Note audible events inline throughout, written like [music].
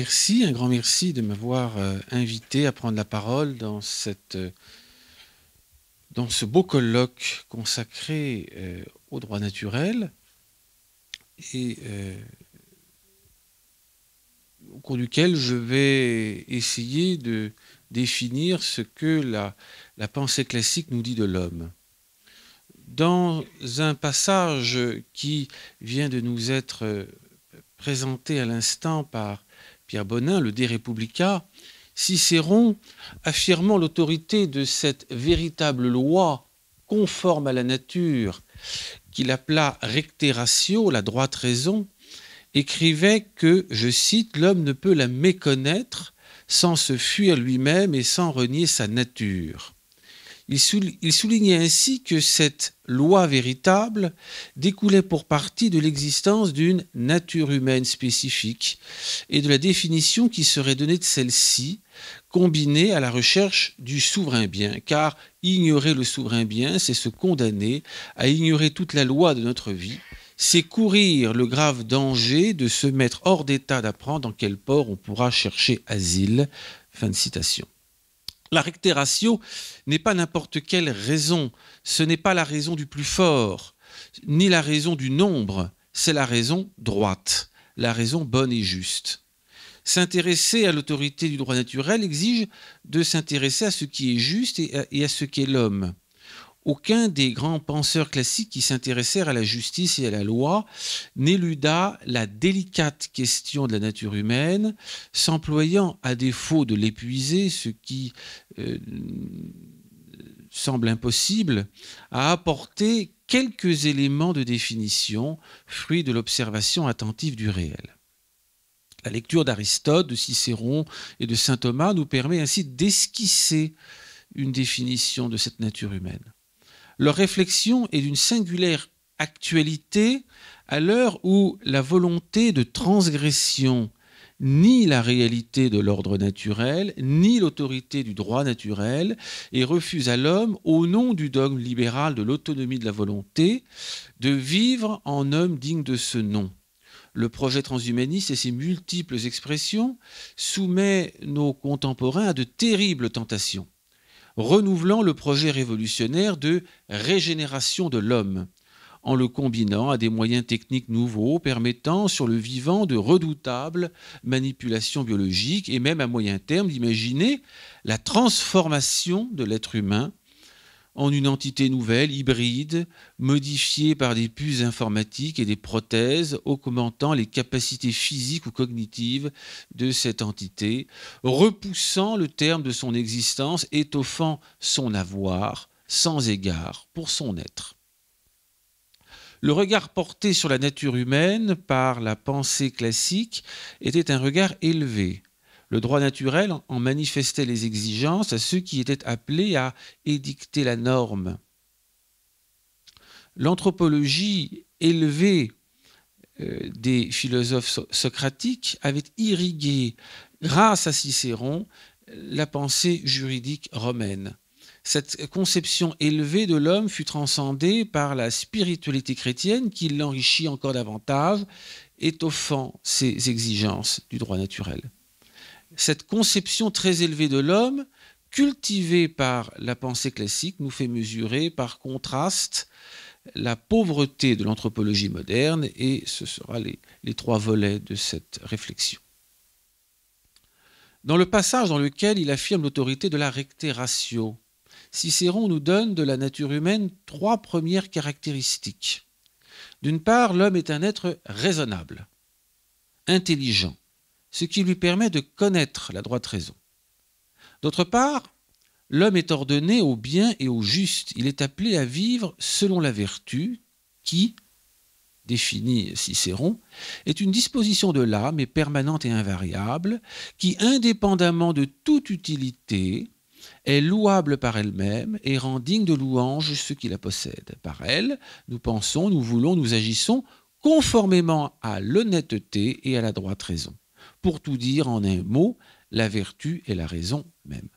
merci, un grand merci de m'avoir euh, invité à prendre la parole dans, cette, euh, dans ce beau colloque consacré euh, au droit naturel et au cours duquel je vais essayer de définir ce que la, la pensée classique nous dit de l'homme. Dans un passage qui vient de nous être présenté à l'instant par Pierre Bonin, le dé Cicéron, affirmant l'autorité de cette véritable loi conforme à la nature, qu'il appela recteratio, la droite raison, écrivait que, je cite, l'homme ne peut la méconnaître sans se fuir lui-même et sans renier sa nature. Il, soulignait ainsi que cette loi véritable découlait pour partie de l'existence d'une nature humaine spécifique et de la définition qui serait donnée de celle-ci, combinée à la recherche du souverain bien, car ignorer le souverain bien, c'est se condamner à ignorer toute la loi de notre vie, c'est courir le grave danger de se mettre hors d'état d'apprendre dans quel port on pourra chercher asile. Fin de citation. La recte ratio n'est pas n'importe quelle raison. Ce n'est pas la raison du plus fort, ni la raison du nombre. C'est la raison droite, la raison bonne et juste. S'intéresser à l'autorité du droit naturel exige de s'intéresser à ce qui est juste et à, et à ce qu'est l'homme aucun des grands penseurs classiques qui s'intéressèrent à la justice et à la loi n'éluda la délicate question de la nature humaine, s'employant à défaut de l'épuiser, ce qui euh, semble impossible, à apporter quelques éléments de définition, fruit de l'observation attentive du réel. La lecture d'Aristote, de Cicéron et de Saint Thomas nous permet ainsi d'esquisser une définition de cette nature humaine. Leur réflexion est d'une singulière actualité à l'heure où la volonté de transgression ni la réalité de l'ordre naturel, ni l'autorité du droit naturel, et refuse à l'homme, au nom du dogme libéral de l'autonomie de la volonté, de vivre en homme digne de ce nom. Le projet transhumaniste et ses multiples expressions soumet nos contemporains à de terribles tentations renouvelant le projet révolutionnaire de régénération de l'homme, en le combinant à des moyens techniques nouveaux permettant sur le vivant de redoutables manipulations biologiques et même à moyen terme d'imaginer la transformation de l'être humain en une entité nouvelle, hybride, modifiée par des puces informatiques et des prothèses, augmentant les capacités physiques ou cognitives de cette entité, repoussant le terme de son existence, étoffant son avoir, sans égard, pour son être. Le regard porté sur la nature humaine par la pensée classique était un regard élevé, le droit naturel en manifestait les exigences à ceux qui étaient appelés à édicter la norme. L'anthropologie élevée euh, des philosophes socratiques avait irrigué, grâce à Cicéron, la pensée juridique romaine. Cette conception élevée de l'homme fut transcendée par la spiritualité chrétienne qui l'enrichit encore davantage, étoffant ses exigences du droit naturel cette conception très élevée de l'homme, cultivée par la pensée classique, nous fait mesurer par contraste la pauvreté de l'anthropologie moderne, et ce sera les, trois volets de cette réflexion. Dans le passage dans lequel il affirme l'autorité de la recte ratio, Cicéron nous donne de la nature humaine trois premières caractéristiques. D'une part, l'homme est un être raisonnable, intelligent, ce qui lui permet de connaître la droite raison. D'autre part, l'homme est ordonné au bien et au juste, il est appelé à vivre selon la vertu qui, définit Cicéron, est une disposition de l'âme et permanente et invariable, qui, indépendamment de toute utilité, est louable par elle-même et rend digne de louange ceux qui la possèdent. Par elle, nous pensons, nous voulons, nous agissons conformément à l'honnêteté et à la droite raison. Pour tout dire en un mot, la vertu est la raison même.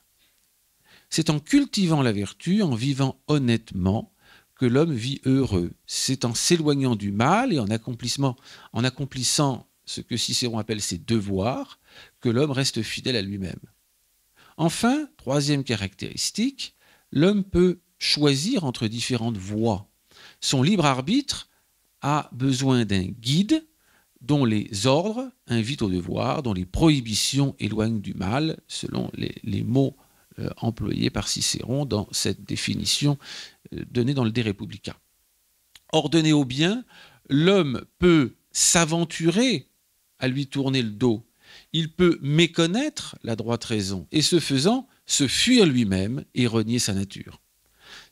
C'est en cultivant la vertu, en vivant honnêtement, que l'homme vit heureux. C'est en s'éloignant du mal et en, en accomplissant ce que Cicéron appelle ses devoirs que l'homme reste fidèle à lui-même. Enfin, troisième caractéristique, l'homme peut choisir entre différentes voies. Son libre arbitre a besoin d'un guide dont les ordres invitent au devoir, dont les prohibitions éloignent du mal, selon les, mots euh, employés par Cicéron dans cette définition euh, donnée dans le De Republica. Ordonné au bien, l'homme peut s'aventurer à lui tourner le dos, il peut méconnaître la droite raison, et ce faisant, se fuir lui-même et renier sa nature.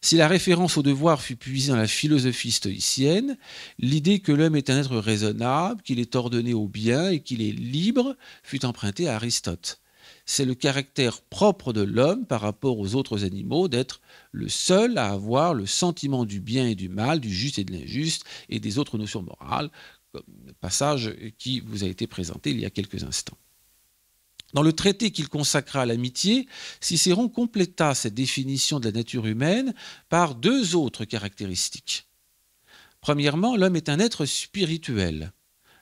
Si la référence au devoir fut puisée dans la philosophie stoïcienne, l'idée que l'homme est un être raisonnable, qu'il est ordonné au bien et qu'il est libre fut empruntée à Aristote. C'est le caractère propre de l'homme par rapport aux autres animaux d'être le seul à avoir le sentiment du bien et du mal, du juste et de l'injuste, et des autres notions morales, comme le passage qui vous a été présenté il y a quelques instants. Dans le traité qu'il consacra à l'amitié, Cicéron compléta cette définition de la nature humaine par deux autres caractéristiques. Premièrement, l'homme est un être spirituel,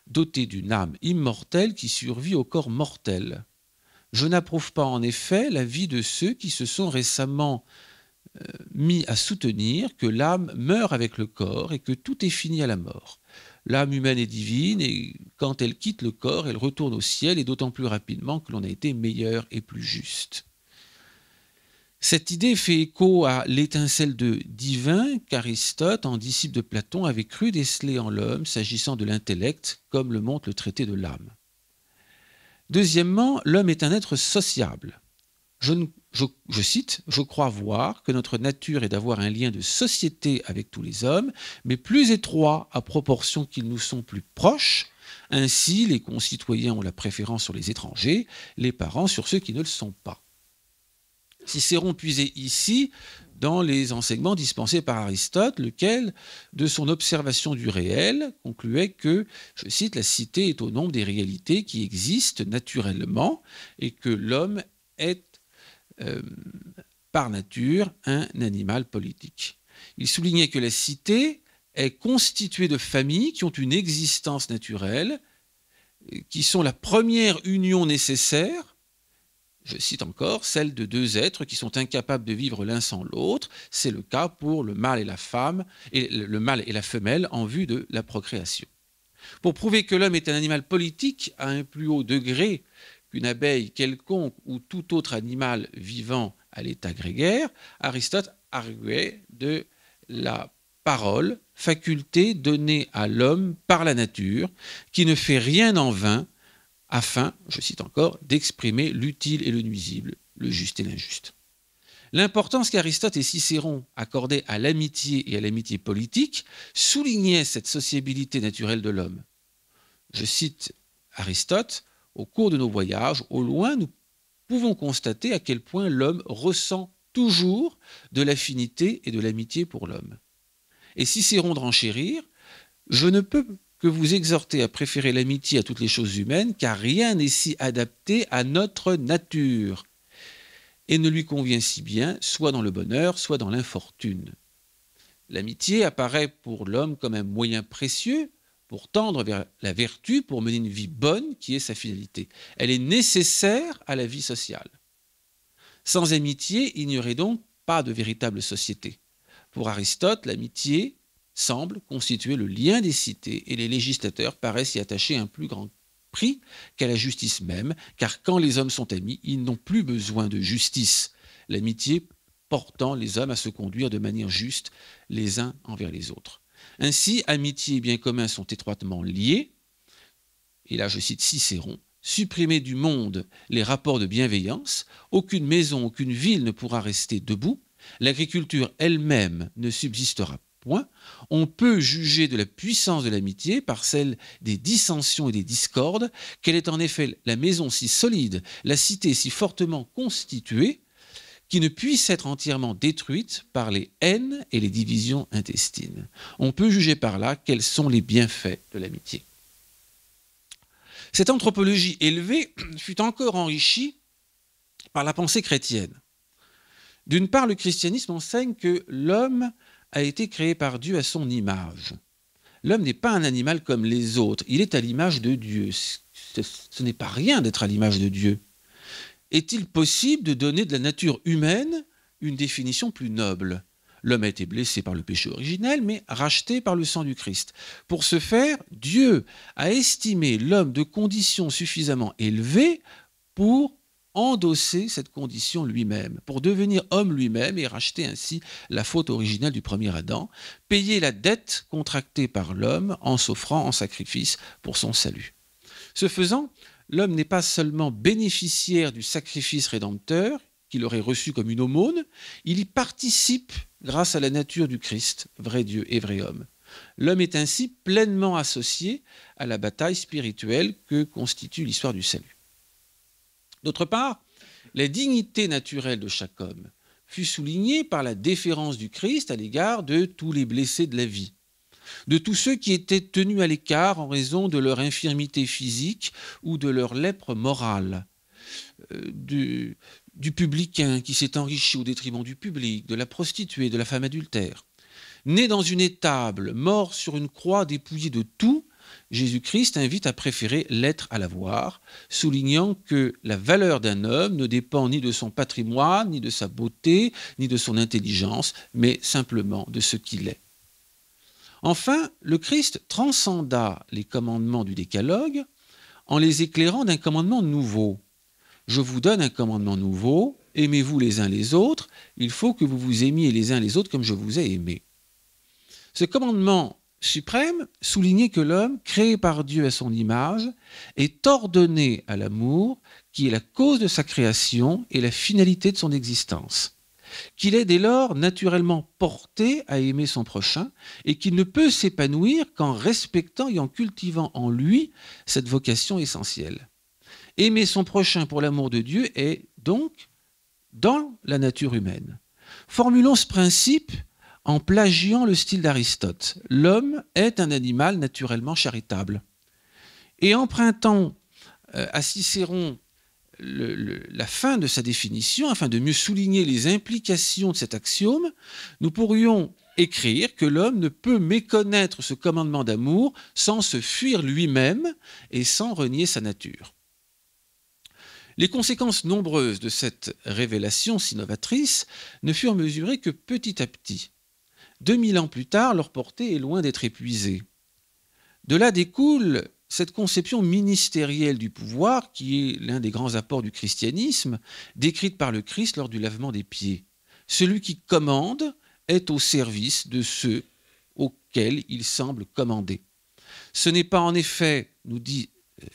doté d'une âme immortelle qui survit au corps mortel. Je n'approuve pas en effet la vie de ceux qui se sont récemment euh, mis à soutenir que l'âme meurt avec le corps et que tout est fini à la mort l'âme humaine est divine et quand elle quitte le corps, elle retourne au ciel et d'autant plus rapidement que l'on a été meilleur et plus juste. Cette idée fait écho à l'étincelle de divin qu'Aristote, en disciple de Platon, avait cru déceler en l'homme s'agissant de l'intellect, comme le montre le traité de l'âme. Deuxièmement, l'homme est un être sociable. Je ne je, cite, je crois voir que notre nature est d'avoir un lien de société avec tous les hommes, mais plus étroit à proportion qu'ils nous sont plus proches. Ainsi, les concitoyens ont la préférence sur les étrangers, les parents sur ceux qui ne le sont pas. Cicéron puisait ici dans les enseignements dispensés par Aristote, lequel, de son observation du réel, concluait que, je cite, la cité est au nombre des réalités qui existent naturellement et que l'homme est euh, par nature un animal politique. Il soulignait que la cité est constituée de familles qui ont une existence naturelle, qui sont la première union nécessaire, je cite encore, celle de deux êtres qui sont incapables de vivre l'un sans l'autre. C'est le cas pour le mâle et la femme, et le mâle et la femelle en vue de la procréation. Pour prouver que l'homme est un animal politique à un plus haut degré qu'une abeille quelconque ou tout autre animal vivant à l'état grégaire, Aristote arguait de la parole, faculté donnée à l'homme par la nature, qui ne fait rien en vain, afin, je cite encore, d'exprimer l'utile et le nuisible, le juste et l'injuste. L'importance qu'Aristote et Cicéron accordaient à l'amitié et à l'amitié politique soulignait cette sociabilité naturelle de l'homme. Je cite Aristote, au cours de nos voyages, au loin, nous pouvons constater à quel point l'homme ressent toujours de l'affinité et de l'amitié pour l'homme. Et si rond de renchérir, je ne peux que vous exhorter à préférer l'amitié à toutes les choses humaines, car rien n'est si adapté à notre nature et ne lui convient si bien, soit dans le bonheur, soit dans l'infortune. L'amitié apparaît pour l'homme comme un moyen précieux pour tendre vers la vertu, pour mener une vie bonne qui est sa finalité. Elle est nécessaire à la vie sociale. Sans amitié, il n'y aurait donc pas de véritable société. Pour Aristote, l'amitié semble constituer le lien des cités et les législateurs paraissent y attacher un plus grand prix qu'à la justice même, car quand les hommes sont amis, ils n'ont plus besoin de justice. L'amitié portant les hommes à se conduire de manière juste les uns envers les autres. Ainsi, amitié et bien commun sont étroitement liés. Et là, je cite Cicéron. Supprimer du monde les rapports de bienveillance, aucune maison, aucune ville ne pourra rester debout, l'agriculture elle-même ne subsistera point, on peut juger de la puissance de l'amitié par celle des dissensions et des discordes, quelle est en effet la maison si solide, la cité si fortement constituée, qui ne puisse être entièrement détruite par les haines et les divisions intestines. On peut juger par là quels sont les bienfaits de l'amitié. Cette anthropologie élevée [clears throat] fut encore enrichie par la pensée chrétienne. D'une part, le christianisme enseigne que l'homme a été créé par Dieu à son image. L'homme n'est pas un animal comme les autres, il est à l'image de Dieu. Ce, n'est pas rien d'être à l'image de Dieu est-il possible de donner de la nature humaine une définition plus noble L'homme a été blessé par le péché originel, mais racheté par le sang du Christ. Pour ce faire, Dieu a estimé l'homme de condition suffisamment élevée pour endosser cette condition lui-même, pour devenir homme lui-même et racheter ainsi la faute originale du premier Adam, payer la dette contractée par l'homme en s'offrant en sacrifice pour son salut. Ce faisant, l'homme n'est pas seulement bénéficiaire du sacrifice rédempteur, qu'il aurait reçu comme une aumône, il y participe grâce à la nature du Christ, vrai Dieu et vrai homme. L'homme est ainsi pleinement associé à la bataille spirituelle que constitue l'histoire du salut. D'autre part, la dignité naturelle de chaque homme fut soulignée par la déférence du Christ à l'égard de tous les blessés de la vie de tous ceux qui étaient tenus à l'écart en raison de leur infirmité physique ou de leur lèpre morale, euh, du, du publicain qui s'est enrichi au détriment du public, de la prostituée, de la femme adultère. Né dans une étable, mort sur une croix, dépouillée de tout, Jésus-Christ invite à préférer l'être à l'avoir, soulignant que la valeur d'un homme ne dépend ni de son patrimoine, ni de sa beauté, ni de son intelligence, mais simplement de ce qu'il est. Enfin, le Christ transcenda les commandements du décalogue en les éclairant d'un commandement nouveau. Je vous donne un commandement nouveau, aimez-vous les uns les autres, il faut que vous vous aimiez les uns les autres comme je vous ai aimé. Ce commandement suprême soulignait que l'homme, créé par Dieu à son image, est ordonné à l'amour qui est la cause de sa création et la finalité de son existence qu'il est dès lors naturellement porté à aimer son prochain et qu'il ne peut s'épanouir qu'en respectant et en cultivant en lui cette vocation essentielle. Aimer son prochain pour l'amour de Dieu est donc dans la nature humaine. Formulons ce principe en plagiant le style d'Aristote. L'homme est un animal naturellement charitable. Et empruntant euh, à Cicéron la fin de sa définition, afin de mieux souligner les implications de cet axiome, nous pourrions écrire que l'homme ne peut méconnaître ce commandement d'amour sans se fuir lui-même et sans renier sa nature. Les conséquences nombreuses de cette révélation si novatrice ne furent mesurées que petit à petit. Deux mille ans plus tard, leur portée est loin d'être épuisée. De là découle cette conception ministérielle du pouvoir, qui est l'un des grands apports du christianisme, décrite par le Christ lors du lavement des pieds. Celui qui commande est au service de ceux auxquels il semble commander. Ce n'est pas en effet, nous dit euh,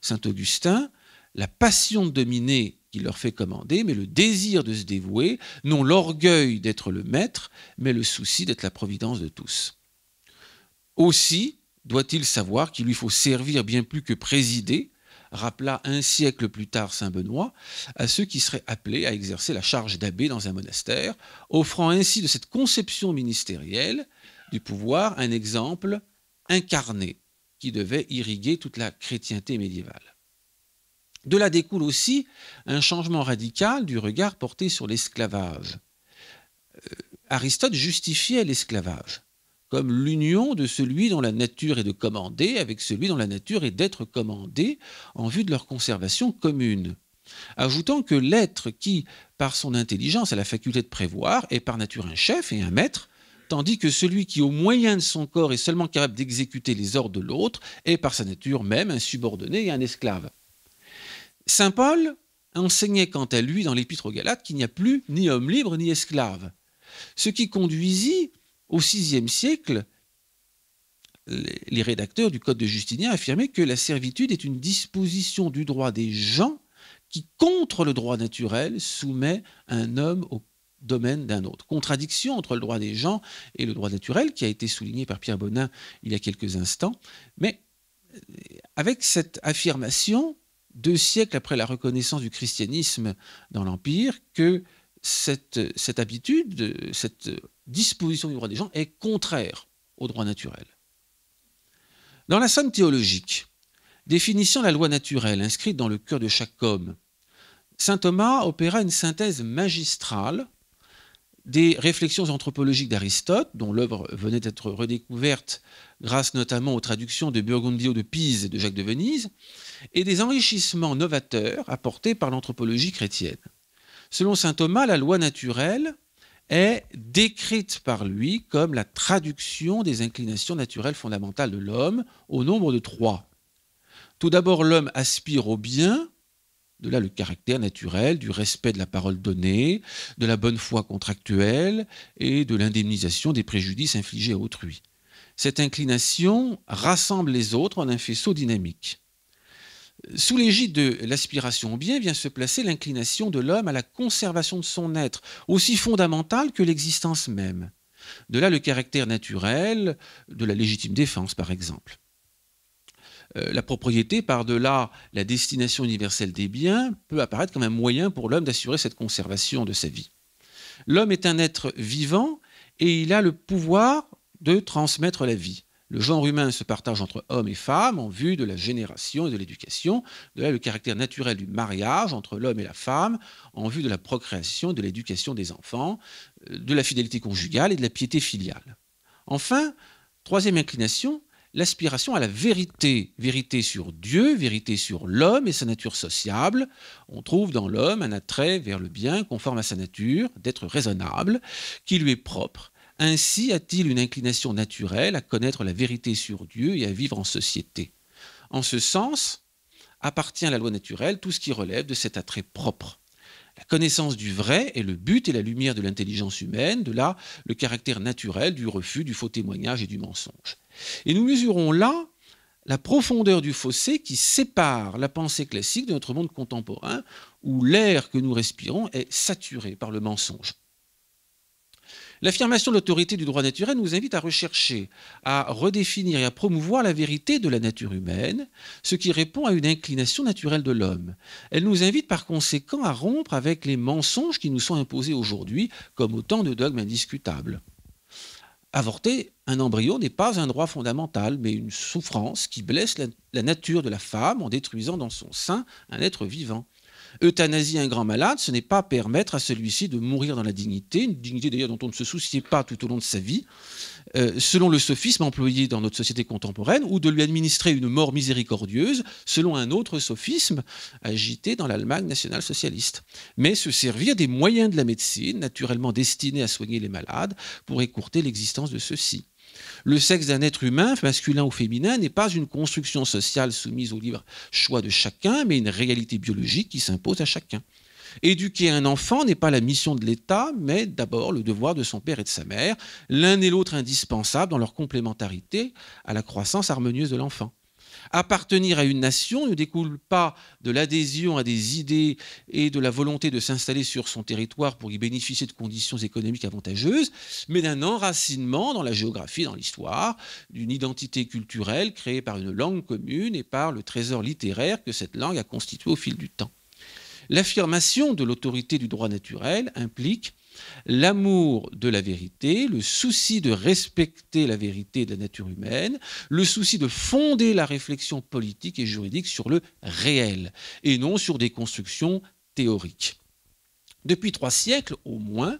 Saint Augustin, la passion de dominer qui leur fait commander, mais le désir de se dévouer, non l'orgueil d'être le maître, mais le souci d'être la providence de tous. Aussi, doit-il savoir qu'il lui faut servir bien plus que présider rappela un siècle plus tard Saint Benoît à ceux qui seraient appelés à exercer la charge d'abbé dans un monastère, offrant ainsi de cette conception ministérielle du pouvoir un exemple incarné qui devait irriguer toute la chrétienté médiévale. De là découle aussi un changement radical du regard porté sur l'esclavage. Euh, Aristote justifiait l'esclavage comme l'union de celui dont la nature est de commander avec celui dont la nature est d'être commandé en vue de leur conservation commune. Ajoutant que l'être qui, par son intelligence, a la faculté de prévoir, est par nature un chef et un maître, tandis que celui qui, au moyen de son corps, est seulement capable d'exécuter les ordres de l'autre, est par sa nature même un subordonné et un esclave. Saint Paul enseignait quant à lui dans l'Épître aux Galates qu'il n'y a plus ni homme libre ni esclave, ce qui conduisit au VIe siècle, les rédacteurs du Code de Justinien affirmaient que la servitude est une disposition du droit des gens qui, contre le droit naturel, soumet un homme au domaine d'un autre. Contradiction entre le droit des gens et le droit naturel, qui a été souligné par Pierre Bonin il y a quelques instants. Mais euh, avec cette affirmation, deux siècles après la reconnaissance du christianisme dans l'Empire, que cette, habitude, cette disposition du droit des gens est contraire au droit naturel. Dans la somme théologique, définissant la loi naturelle inscrite dans le cœur de chaque homme, Saint Thomas opéra une synthèse magistrale des réflexions anthropologiques d'Aristote, dont l'œuvre venait d'être redécouverte grâce notamment aux traductions de Burgundio de Pise et de Jacques de Venise, et des enrichissements novateurs apportés par l'anthropologie chrétienne. Selon saint Thomas, la loi naturelle est décrite par lui comme la traduction des inclinations naturelles fondamentales de l'homme au nombre de trois. Tout d'abord, l'homme aspire au bien, de là le caractère naturel du respect de la parole donnée, de la bonne foi contractuelle et de l'indemnisation des préjudices infligés à autrui. Cette inclination rassemble les autres en un faisceau dynamique. Sous l'égide de l'aspiration au bien vient se placer l'inclination de l'homme à la conservation de son être, aussi fondamentale que l'existence même. De là le caractère naturel de la légitime défense, par exemple. Euh, la propriété, par-delà la destination universelle des biens, peut apparaître comme un moyen pour l'homme d'assurer cette conservation de sa vie. L'homme est un être vivant et il a le pouvoir de transmettre la vie. Le genre humain se partage entre hommes et femmes en vue de la génération et de l'éducation. De là, le caractère naturel du mariage entre l'homme et la femme en vue de la procréation de l'éducation des enfants, euh, de la fidélité conjugale et de la piété filiale. Enfin, troisième inclination, l'aspiration à la vérité, vérité sur Dieu, vérité sur l'homme et sa nature sociable. On trouve dans l'homme un attrait vers le bien conforme à sa nature, d'être raisonnable, qui lui est propre ainsi a-t-il une inclination naturelle à connaître la vérité sur Dieu et à vivre en société. En ce sens, appartient à la loi naturelle tout ce qui relève de cet attrait propre. La connaissance du vrai est le but et la lumière de l'intelligence humaine, de là le caractère naturel du refus, du faux témoignage et du mensonge. Et nous mesurons là la profondeur du fossé qui sépare la pensée classique de notre monde contemporain, où l'air que nous respirons est saturé par le mensonge. L'affirmation de l'autorité du droit naturel nous invite à rechercher, à redéfinir et à promouvoir la vérité de la nature humaine, ce qui répond à une inclination naturelle de l'homme. Elle nous invite par conséquent à rompre avec les mensonges qui nous sont imposés aujourd'hui comme autant de dogmes indiscutables. Avorter un embryon n'est pas un droit fondamental, mais une souffrance qui blesse la, la, nature de la femme en détruisant dans son sein un être vivant. Euthanasie un grand malade, ce n'est pas permettre à celui-ci de mourir dans la dignité, une dignité d'ailleurs dont on ne se souciait pas tout au long de sa vie, euh, selon le sophisme employé dans notre société contemporaine, ou de lui administrer une mort miséricordieuse, selon un autre sophisme agité dans l'Allemagne nationale-socialiste. Mais se servir des moyens de la médecine, naturellement destinés à soigner les malades, pour écourter l'existence de ceux-ci. Le sexe d'un être humain, masculin ou féminin, n'est pas une construction sociale soumise au libre choix de chacun, mais une réalité biologique qui s'impose à chacun. Éduquer un enfant n'est pas la mission de l'État, mais d'abord le devoir de son père et de sa mère, l'un et l'autre indispensables dans leur complémentarité à la croissance harmonieuse de l'enfant. Appartenir à une nation ne découle pas de l'adhésion à des idées et de la volonté de s'installer sur son territoire pour y bénéficier de conditions économiques avantageuses, mais d'un enracinement dans la géographie, dans l'histoire, d'une identité culturelle créée par une langue commune et par le trésor littéraire que cette langue a constitué au fil du temps. L'affirmation de l'autorité du droit naturel implique L'amour de la vérité, le souci de respecter la vérité de la nature humaine, le souci de fonder la réflexion politique et juridique sur le réel, et non sur des constructions théoriques. Depuis trois siècles au moins,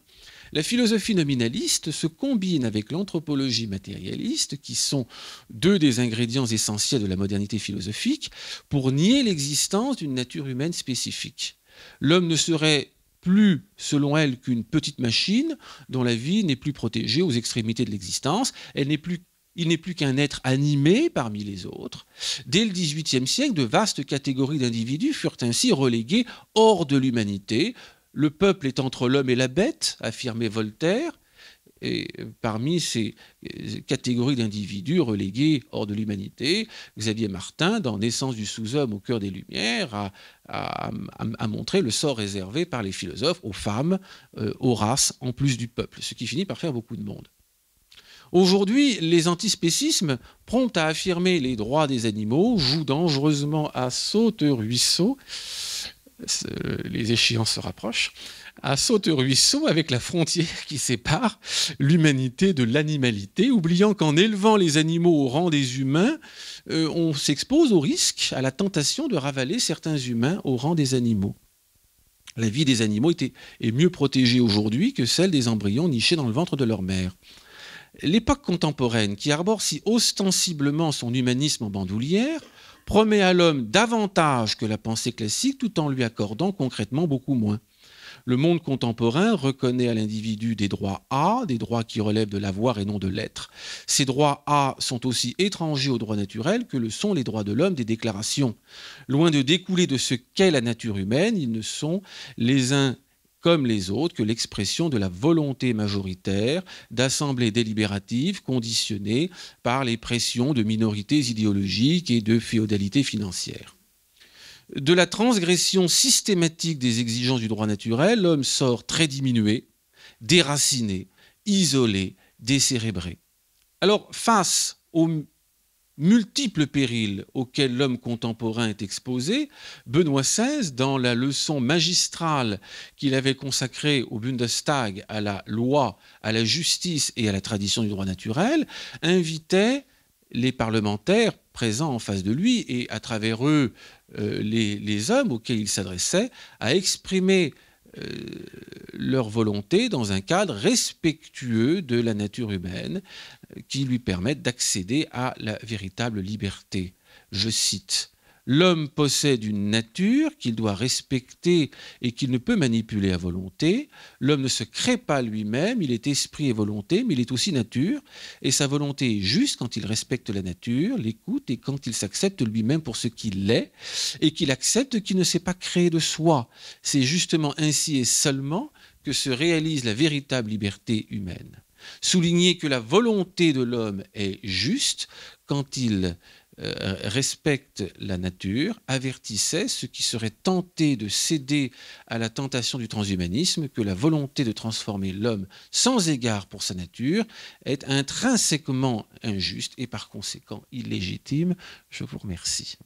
la philosophie nominaliste se combine avec l'anthropologie matérialiste, qui sont deux des ingrédients essentiels de la modernité philosophique, pour nier l'existence d'une nature humaine spécifique. L'homme ne serait plus, selon elle, qu'une petite machine dont la vie n'est plus protégée aux extrémités de l'existence. Elle n'est plus il n'est plus qu'un être animé parmi les autres. Dès le XVIIIe siècle, de vastes catégories d'individus furent ainsi reléguées hors de l'humanité. Le peuple est entre l'homme et la bête, affirmait Voltaire et parmi ces euh, catégories d'individus relégués hors de l'humanité, Xavier Martin, dans Naissance du sous-homme au cœur des Lumières, a, montré le sort réservé par les philosophes aux femmes, euh, aux races, en plus du peuple, ce qui finit par faire beaucoup de monde. Aujourd'hui, les antispécismes, prompts à affirmer les droits des animaux, jouent dangereusement à saute ruisseau les échéances se rapprochent, à Saute-Ruisseau avec la frontière qui sépare l'humanité de l'animalité, oubliant qu'en élevant les animaux au rang des humains, euh, on s'expose au risque, à la tentation de ravaler certains humains au rang des animaux. La vie des animaux est mieux protégée aujourd'hui que celle des embryons nichés dans le ventre de leur mère. L'époque contemporaine, qui arbore si ostensiblement son humanisme en bandoulière, promet à l'homme davantage que la pensée classique tout en lui accordant concrètement beaucoup moins. Le monde contemporain reconnaît à l'individu des droits A, des droits qui relèvent de l'avoir et non de l'être. Ces droits A sont aussi étrangers aux droits naturels que le sont les droits de l'homme des déclarations. Loin de découler de ce qu'est la nature humaine, ils ne sont les uns comme les autres, que l'expression de la volonté majoritaire d'assemblées délibératives conditionnées par les pressions de minorités idéologiques et de féodalité financières. De la transgression systématique des exigences du droit naturel, l'homme sort très diminué, déraciné, isolé, décérébré. Alors face aux multiples périls auxquels l'homme contemporain est exposé, Benoît XVI, dans la leçon magistrale qu'il avait consacrée au Bundestag, à la loi, à la justice et à la tradition du droit naturel, invitait les parlementaires présents en face de lui et à travers eux euh, les hommes auxquels il s'adressait à exprimer euh, leur volonté dans un cadre respectueux de la nature humaine euh, qui lui permette d'accéder à la véritable liberté. Je cite L'homme possède une nature qu'il doit respecter et qu'il ne peut manipuler à volonté. L'homme ne se crée pas lui-même, il est esprit et volonté, mais il est aussi nature. Et sa volonté est juste quand il respecte la nature, l'écoute et quand il s'accepte lui-même pour ce qu'il est et qu'il accepte qu'il ne s'est pas créé de soi. C'est justement ainsi et seulement que se réalise la véritable liberté humaine. Souligner que la volonté de l'homme est juste quand il euh, respecte la nature, avertissait ceux qui seraient tentés de céder à la tentation du transhumanisme que la volonté de transformer l'homme sans égard pour sa nature est intrinsèquement injuste et par conséquent illégitime. Je vous remercie.